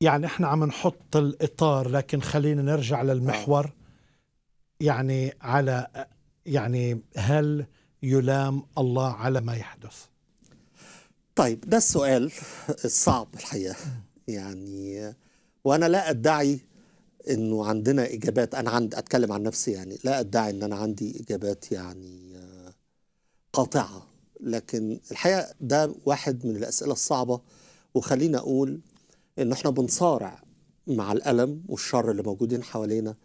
يعني احنا عم نحط الاطار لكن خلينا نرجع للمحور آه. يعني على يعني هل يلام الله على ما يحدث طيب ده السؤال الصعب الحقيقه يعني وانا لا ادعي انه عندنا اجابات انا عند اتكلم عن نفسي يعني لا ادعي ان انا عندي اجابات يعني آه، قاطعه لكن الحقيقه ده واحد من الاسئله الصعبه وخلينا اقول ان احنا بنصارع مع الالم والشر اللي موجودين حوالينا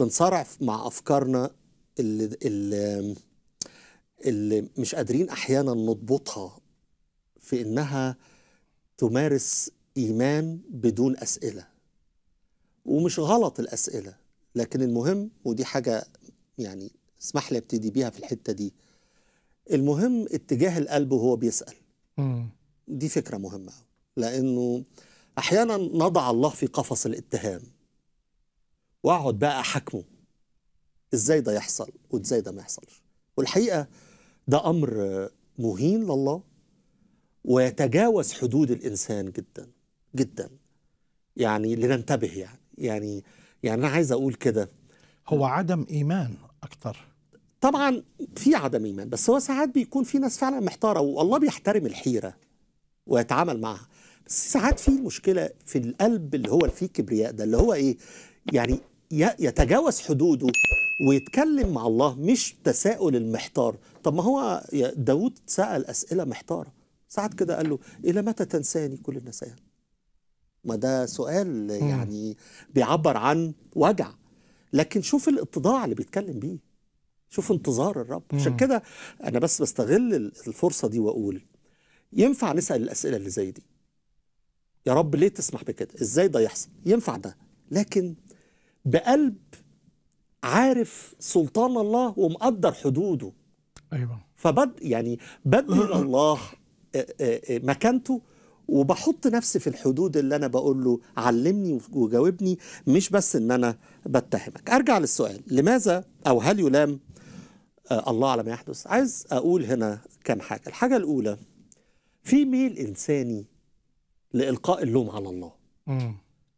بنصارع مع افكارنا اللي اللي, اللي مش قادرين احيانا نضبطها في انها تمارس ايمان بدون اسئله ومش غلط الاسئله لكن المهم ودي حاجه يعني اسمح لي ابتدي بيها في الحته دي المهم اتجاه القلب وهو بيسال دي فكره مهمه لانه احيانا نضع الله في قفص الاتهام واقعد بقى احاكمه ازاي ده يحصل وازاي ده ما يحصلش والحقيقه ده امر مهين لله ويتجاوز حدود الانسان جدا جدا يعني لننتبه يعني يعني يعني انا عايز اقول كده هو عدم ايمان اكتر طبعا في عدم ايمان بس هو ساعات بيكون في ناس فعلا محتاره والله بيحترم الحيره ويتعامل معها ساعات في مشكله في القلب اللي هو فيه الكبرياء ده اللي هو ايه يعني يتجاوز حدوده ويتكلم مع الله مش تساؤل المحتار طب ما هو داود سأل أسئلة محتارة ساعات كده قال له إلى إيه متى تنساني كل النسيان ما ده سؤال يعني بيعبر عن وجع لكن شوف الاتضاع اللي بيتكلم بيه شوف انتظار الرب عشان كده أنا بس بستغل الفرصة دي وأقول ينفع نسأل الأسئلة اللي زي دي يا رب ليه تسمح بكده ازاي ده يحصل ينفع ده لكن بقلب عارف سلطان الله ومقدر حدوده ايوه فبد يعني بدي الله مكانته وبحط نفسي في الحدود اللي انا بقول له علمني وجاوبني مش بس ان انا بتهمك ارجع للسؤال لماذا او هل يلام الله على ما يحدث عايز اقول هنا كام حاجه الحاجه الاولى في ميل انساني لإلقاء اللوم على الله مم.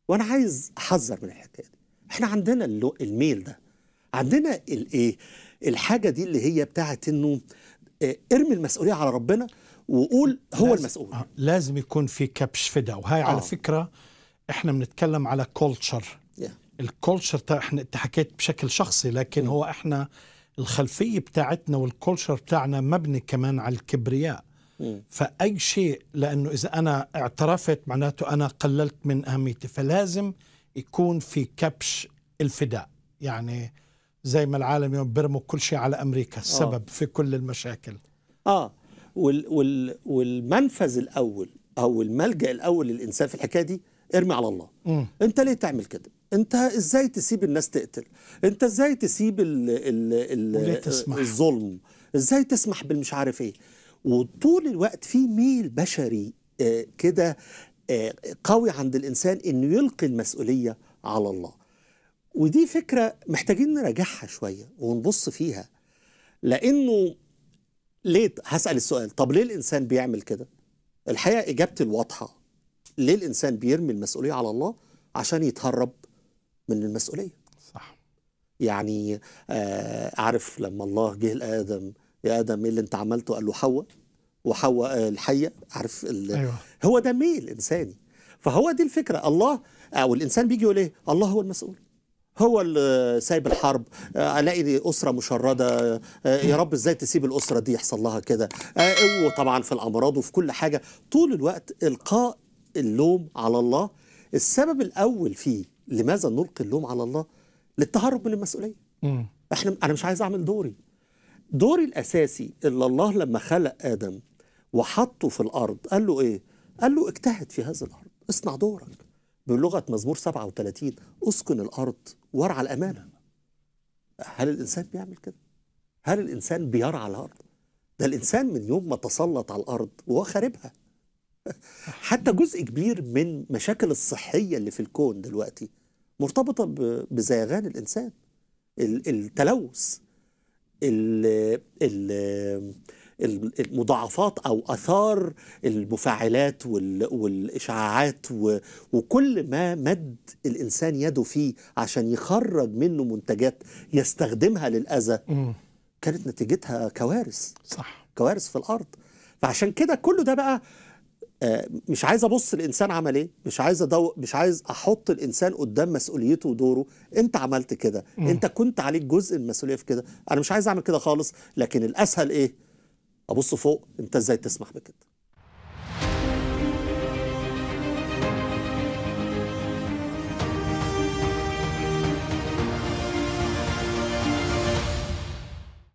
وأنا عايز أحذر من الحكاية دي إحنا عندنا الميل ده عندنا الإيه الحاجة دي اللي هي بتاعت إنه آه، ارمي المسؤولية على ربنا وقول هو لازم المسؤول آه لازم يكون في كبش فدا وهي آه. على فكرة إحنا بنتكلم على كولتشر yeah. الكولتشر احنا انت حكيت بشكل شخصي لكن مم. هو احنا الخلفيه بتاعتنا والكولتشر بتاعنا مبني كمان على الكبرياء فأي شيء لأنه إذا أنا اعترفت معناته أنا قللت من أهميتي فلازم يكون في كبش الفداء يعني زي ما العالم يوم بيرموا كل شيء على أمريكا السبب آه. في كل المشاكل آه وال وال والمنفذ الأول أو الملجأ الأول للإنسان في الحكاية دي ارمي على الله م. أنت ليه تعمل كده انت ازاي تسيب الناس تقتل انت ازاي تسيب ال ال ال الظلم ازاي تسمح بالمش عارف ايه وطول الوقت في ميل بشري آه، كده آه، قوي عند الإنسان إنه يلقي المسؤولية على الله ودي فكرة محتاجين نراجعها شوية ونبص فيها لأنه ليه هسأل السؤال طب ليه الإنسان بيعمل كده الحقيقة إجابتي الواضحة ليه الإنسان بيرمي المسؤولية على الله عشان يتهرب من المسؤولية صح يعني أعرف آه، لما الله جه لآدم يا ادم ايه اللي انت عملته قال له حواء وحواء آه، الحيه عارف أيوة. هو ده ميل انساني فهو دي الفكره الله او آه، الانسان بيجي يقول ايه الله هو المسؤول هو اللي آه، سايب الحرب الاقي اسره مشرده يا رب ازاي تسيب الاسره دي يحصل لها كده وطبعا في الامراض وفي كل حاجه طول الوقت القاء اللوم على الله السبب الاول فيه لماذا نلقي اللوم على الله للتهرب من المسؤوليه احنا انا مش عايز اعمل دوري دوري الأساسي اللي الله لما خلق آدم وحطه في الأرض قال له إيه؟ قال له اجتهد في هذه الأرض اصنع دورك بلغة مزمور 37 اسكن الأرض وارعى الأمانة هل الإنسان بيعمل كده؟ هل الإنسان بيرعى الأرض؟ ده الإنسان من يوم ما تسلط على الأرض وهو خاربها حتى جزء كبير من مشاكل الصحية اللي في الكون دلوقتي مرتبطة بزيغان الإنسان التلوث ال المضاعفات او اثار المفاعلات والاشعاعات وكل ما مد الانسان يده فيه عشان يخرج منه منتجات يستخدمها للاذى كانت نتيجتها كوارث صح كوارث في الارض فعشان كده كله ده بقى آه، مش عايز ابص الانسان عمل ايه مش عايز أدو... مش عايز احط الانسان قدام مسؤوليته ودوره انت عملت كده انت كنت عليك جزء من المسؤوليه في كده انا مش عايز اعمل كده خالص لكن الاسهل ايه ابص فوق انت ازاي تسمح بكده